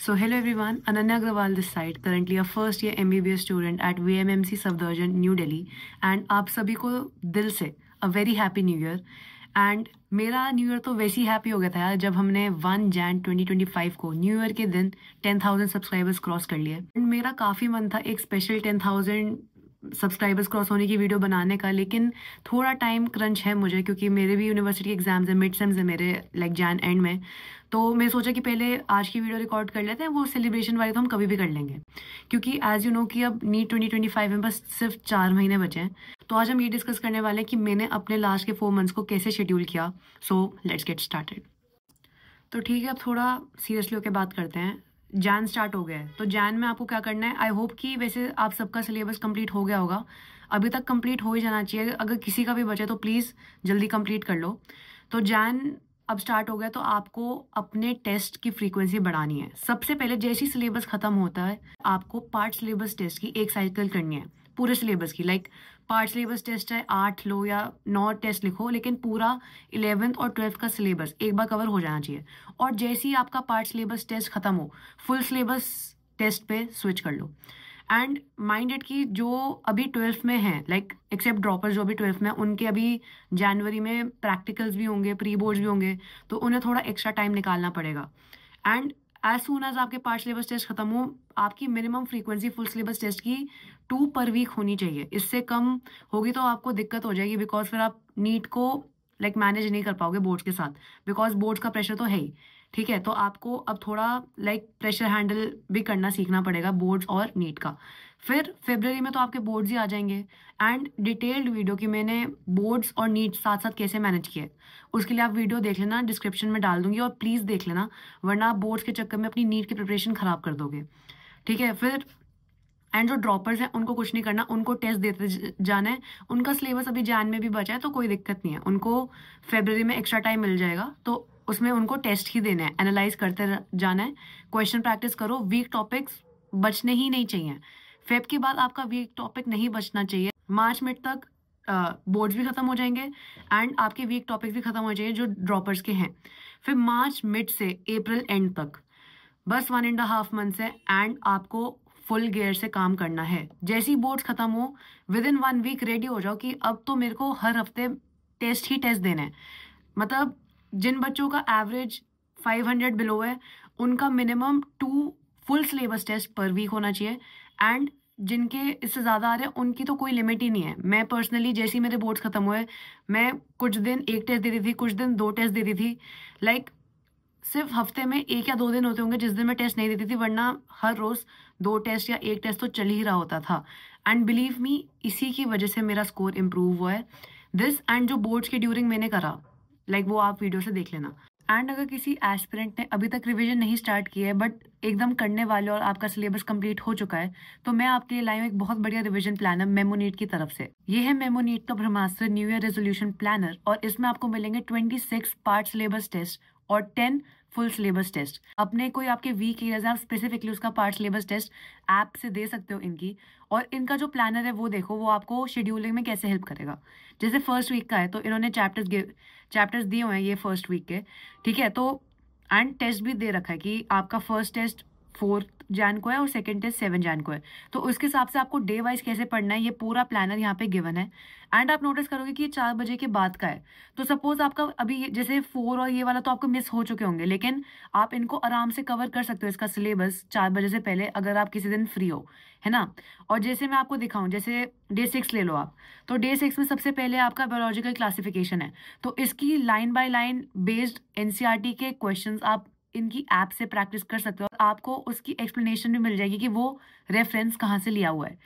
so hello everyone Ananya Agarwal this side currently a first year MBBS student at VMMC Safdarjung New Delhi and आप सभी को दिल से a very happy new year and मेरा new year तो वैसे ही हैप्पी हो गया था यार जब हमने वन जैन 2025 को न्यू ईयर के दिन 10,000 सब्सक्राइबर्स क्रॉस कर लिए एंड मेरा काफ़ी मन था एक स्पेशल 10,000 थाउजेंड सब्सक्राइबर्स क्रॉस होने की वीडियो बनाने का लेकिन थोड़ा टाइम क्रंच है मुझे क्योंकि मेरे भी यूनिवर्सिटी के एग्जाम्स हैं मिड सेम्स हैं मेरे लाइक जैन एंड में तो मैं सोचा कि पहले आज की वीडियो रिकॉर्ड कर लेते हैं वो सेलिब्रेशन वाली तो हम कभी भी कर लेंगे क्योंकि एज़ यू नो कि अब नीट ट्वेंटी ट्वेंटी फाइव में बस सिर्फ चार महीने बचे हैं तो आज हम ये डिस्कस करने वाले हैं कि मैंने अपने लास्ट के फोर मंथ्स को कैसे शेड्यूल किया सो लेट्स गेट स्टार्टेड तो ठीक है अब थोड़ा सीरियसली होकर बात करते हैं जैन स्टार्ट हो गया है तो जैन में आपको क्या करना है आई होप कि वैसे आप सबका सिलेबस कंप्लीट हो गया होगा अभी तक कंप्लीट हो ही जाना चाहिए अगर किसी का भी बचे तो प्लीज़ जल्दी कंप्लीट कर लो तो जैन अब स्टार्ट हो गया तो आपको अपने टेस्ट की फ्रीक्वेंसी बढ़ानी है सबसे पहले जैसे ही सिलेबस ख़त्म होता है आपको पार्ट सिलेबस टेस्ट की एक साइकिल करनी है पूरे सिलेबस की लाइक पार्ट सिलेबस टेस्ट चाहे आठ लो या नौ टेस्ट लिखो लेकिन पूरा इलेवेंथ और ट्वेल्थ का सिलेबस एक बार कवर हो जाना चाहिए और जैसे ही आपका पार्ट सिलेबस टेस्ट खत्म हो फुल सिलेबस टेस्ट पे स्विच कर लो एंड माइंडेड कि जो अभी ट्वेल्थ में हैं लाइक एक्सेप्ट ड्रॉपर्स जो अभी ट्वेल्थ में उनके अभी जनवरी में प्रैक्टिकल्स भी होंगे प्री बोर्ड्स भी होंगे तो उन्हें थोड़ा एक्स्ट्रा टाइम निकालना पड़ेगा एंड एज सुन एज आपके पार्ट सिलेबस टेस्ट खत्म हो आपकी minimum frequency full syllabus test की टू पर वीक होनी चाहिए इससे कम होगी तो आपको दिक्कत हो जाएगी बिकॉज फिर आप नीट को लाइक like, मैनेज नहीं कर पाओगे बोर्ड्स के साथ बिकॉज बोर्ड्स का प्रेशर तो है ही ठीक है तो आपको अब थोड़ा लाइक like, प्रेशर हैंडल भी करना सीखना पड़ेगा बोर्ड्स और नीट का फिर फेबररी में तो आपके बोर्ड्स ही आ जाएंगे एंड डिटेल्ड वीडियो कि मैंने बोर्ड्स और नीट्स साथ साथ कैसे मैनेज किए उसके लिए आप वीडियो देख लेना डिस्क्रिप्शन में डाल दूंगी और प्लीज़ देख लेना वरना आप बोर्ड्स के चक्कर में अपनी नीट की प्रिपरेशन ख़राब कर दोगे ठीक है फिर एंड जो ड्रॉपर्स हैं उनको कुछ नहीं करना उनको टेस्ट देते जाना है उनका सिलेबस अभी जैन में भी बचा है तो कोई दिक्कत नहीं है उनको फेबररी में एक्स्ट्रा टाइम मिल जाएगा तो उसमें उनको टेस्ट ही देना है एनालाइज करते जाना है क्वेश्चन प्रैक्टिस करो वीक टॉपिक्स बचने ही नहीं चाहिए फेब के बाद आपका वीक टॉपिक नहीं बचना चाहिए मार्च मिड तक बोर्ड्स भी ख़त्म हो जाएंगे एंड आपके वीक टॉपिक्स भी ख़त्म हो जाएंगे जो ड्रॉपर्स के हैं फिर मार्च मिड से अप्रैल एंड तक बस वन एंड हाफ मंथ्स है एंड आपको फुल गेयर से काम करना है जैसी बोर्ड्स ख़त्म हो within one week ready हो जाओ कि अब तो मेरे को हर हफ्ते टेस्ट ही टेस्ट देना है मतलब जिन बच्चों का एवरेज 500 बिलो है उनका minimum two full syllabus test per week होना चाहिए एंड जिनके इससे ज़्यादा आ रहे हैं उनकी तो कोई लिमिट ही नहीं है मैं पर्सनली जैसे ही मेरे बोर्ड्स ख़त्म हुए मैं कुछ दिन एक टेस्ट देती थी कुछ दिन दो टेस्ट देती थी लाइक like, सिर्फ हफ्ते में एक या दो दिन होते होंगे जिस दिन मैं टेस्ट नहीं देती थी वरना हर रोज़ दो टेस्ट या एक टेस्ट तो चल ही रहा होता था एंड बिलीव मी इसी की वजह से मेरा स्कोर इम्प्रूव हुआ है दिस एंड जो बोर्ड्स के ड्यूरिंग मैंने करा लाइक like, वो आप वीडियो से देख लेना एंड अगर किसी एस्पिरेंट ने अभी तक रिवीजन नहीं स्टार्ट किया है बट एकदम करने वाले और आपका सिलेबस कंप्लीट हो चुका है तो मैं आपके लिए लाई हूँ एक बहुत बढ़िया रिवीजन प्लानर मेमोनीट की तरफ से ये है मेमोनीट का ब्रह्मास्त्र न्यू ईयर रेजोल्यूशन प्लानर और इसमें आपको मिलेंगे twenty six part syllabus test और टेन फुल सिलेबस टेस्ट अपने कोई आपके वीक एरियाज है आप स्पेसिफिकली उसका पार्ट सिलेबस टेस्ट ऐप से दे सकते हो इनकी और इनका जो प्लानर है वो देखो वो आपको शेड्यूलिंग में कैसे हेल्प करेगा जैसे फर्स्ट वीक का है तो इन्होंने चैप्टर्स चैप्टर्स दिए हुए हैं ये फर्स्ट वीक के ठीक है तो एंड टेस्ट भी दे रखा है कि आपका फर्स्ट टेस्ट फोर जैन को है और सेकेंड टेस्ट सेवन जैन को है तो उसके हिसाब से आपको डे वाइज कैसे पढ़ना है ये पूरा प्लानर यहाँ पे गिवन है एंड आप नोटिस करोगे कि ये चार बजे के बाद का है तो सपोज आपका अभी जैसे फोर और ये वाला तो आपको मिस हो चुके होंगे लेकिन आप इनको आराम से कवर कर सकते हो इसका सिलेबस चार बजे से पहले अगर आप किसी दिन फ्री हो है ना और जैसे मैं आपको दिखाऊं जैसे डे सिक्स ले लो आप तो डे सिक्स में सबसे पहले आपका बायोलॉजिकल क्लासिफिकेशन है तो इसकी line by line based NCERT के क्वेश्चंस आप इनकी ऐप से प्रैक्टिस कर सकते हो आपको उसकी एक्सप्लेनेशन भी मिल जाएगी कि वो रेफरेंस कहाँ से लिया हुआ है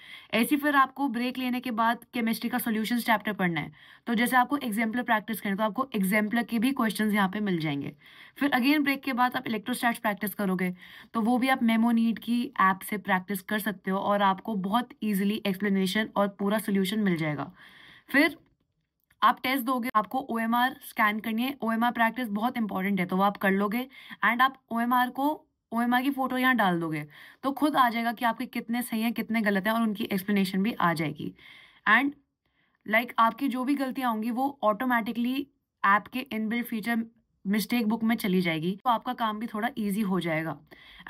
ऐसी फिर आपको ब्रेक लेने के बाद केमिस्ट्री का सोल्यूशन चैप्टर पढ़ना है तो जैसे आपको एग्जाम्पलर प्रैक्टिस करें तो आपको एग्जाम्पलर के भी क्वेश्चन यहाँ पे मिल जाएंगे फिर अगेन ब्रेक के बाद आप इलेक्ट्रोस्टैट्स प्रैक्टिस करोगे तो वो भी आप मेमोनीट की ऐप से प्रैक्टिस कर सकते हो और आपको बहुत ईजिली एक्सप्लेनेशन और पूरा सोल्यूशन मिल जाएगा फिर आप टेस्ट दोगे आपको ओ स्कैन करनी है ओ प्रैक्टिस बहुत इंपॉर्टेंट है तो वो आप कर लोगे एंड आप ओ को ओ की फ़ोटो यहाँ डाल दोगे तो खुद आ जाएगा कि आपके कितने सही हैं कितने गलत हैं और उनकी एक्सप्लेनेशन भी आ जाएगी एंड लाइक like, आपकी जो भी गलतियाँ होंगी वो ऑटोमेटिकली ऐप के इनबिल्ट फीचर मिस्टेक बुक में चली जाएगी तो आपका काम भी थोड़ा इजी हो जाएगा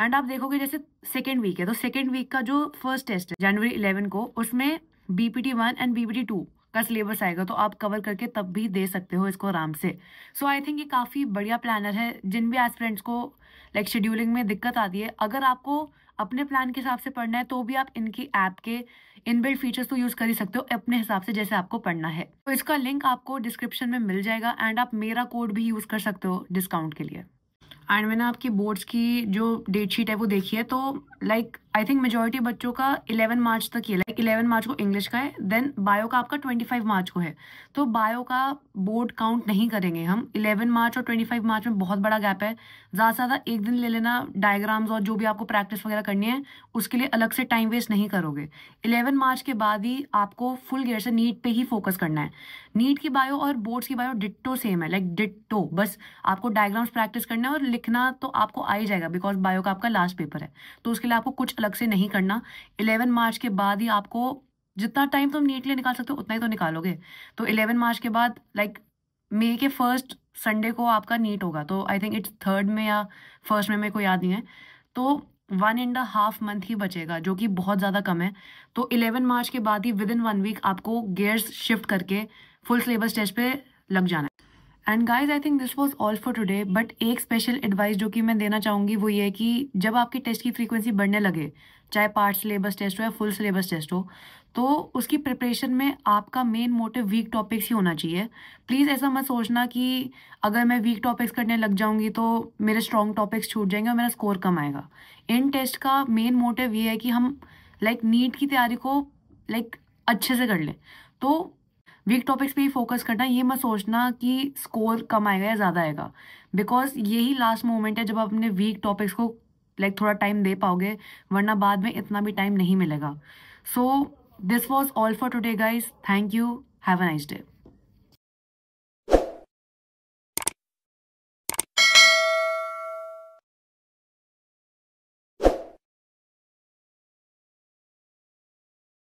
एंड आप देखोगे जैसे सेकेंड वीक है तो सेकेंड वीक का जो फर्स्ट टेस्ट है जनवरी इलेवन को उसमें B P T one and B P T two का सिलेबस आएगा तो आप कवर करके तब भी दे सकते हो इसको आराम से सो आई थिंक ये काफ़ी बढ़िया प्लानर है जिन भी एस्परेंट्स को लाइक like, शेड्यूलिंग में दिक्कत आती है अगर आपको अपने प्लान के हिसाब से पढ़ना है तो भी आप इनकी ऐप के इनबिल्ट फीचर्स तो यूज़ कर ही सकते हो अपने हिसाब से जैसे आपको पढ़ना है तो इसका लिंक आपको डिस्क्रिप्शन में मिल जाएगा एंड आप मेरा कोड भी यूज़ कर सकते हो डिस्काउंट के लिए एंड मैंने आपकी बोर्ड्स की जो डेट शीट है वो देखी है तो लाइक आई थिंक मेजोरिटी बच्चों का 11 मार्च तक ही है लाइक 11 मार्च को इंग्लिश का है देन बायो का आपका 25 मार्च को है तो बायो का बोर्ड काउंट नहीं करेंगे हम 11 मार्च और 25 मार्च में बहुत बड़ा गैप है ज़्यादा से ज़्यादा एक दिन ले लेना डायग्राम्स और जो भी आपको प्रैक्टिस वगैरह करनी है उसके लिए अलग से टाइम वेस्ट नहीं करोगे इलेवन मार्च के बाद ही आपको फुल गेयर से नीट पर ही फोकस करना है नीट की बायो और बोर्ड्स की बायो डिट्टो सेम है लाइक डिट्टो बस आपको डायग्राम्स प्रैक्टिस करना है और लिखना तो आपको आ ही जाएगा बिकॉज बायो का आपका लास्ट पेपर है तो उसके लिए आपको कुछ अलग से नहीं करना इलेवन मार्च के बाद ही आपको जितना टाइम तुम नीट लिए निकाल सकते हो उतना ही तो निकालोगे तो इलेवन मार्च के बाद लाइक मे के फर्स्ट संडे को आपका नीट होगा तो आई थिंक इट्स थर्ड में या फर्स्ट में मेरे को याद नहीं है तो वन एंड हाफ मंथ ही बचेगा जो कि बहुत ज़्यादा कम है तो इलेवन मार्च के बाद ही विद इन वन वीक आपको गेयर्स शिफ्ट करके फुल सिलेबस टेस्ट पे लग जाना है and guys I think this was all for today but एक स्पेशल एडवाइस जो कि मैं देना चाहूँगी वो ये है कि जब आपकी टेस्ट की फ्रीक्वेंसी बढ़ने लगे चाहे पार्ट सिलेबस टेस्ट हो या फुल सिलेबस टेस्ट हो तो उसकी प्रिपरेशन में आपका मेन मोटिव वीक टॉपिक्स ही होना चाहिए प्लीज़ ऐसा मत सोचना कि अगर मैं वीक टॉपिक्स करने लग जाऊँगी तो मेरे स्ट्रॉन्ग टॉपिक्स छूट जाएंगे और मेरा स्कोर कम आएगा इन टेस्ट का मेन मोटिव ये है कि हम लाइक like, नीट की तैयारी को लाइक like, अच्छे से कर लें तो वीक टॉपिक्स पे ही फोकस करना ये मत सोचना कि स्कोर कम आएगा या ज़्यादा आएगा बिकॉज यही लास्ट मोमेंट है जब आप अपने वीक टॉपिक्स को लाइक थोड़ा टाइम दे पाओगे वरना बाद में इतना भी टाइम नहीं मिलेगा so this was all for today guys thank you have a nice day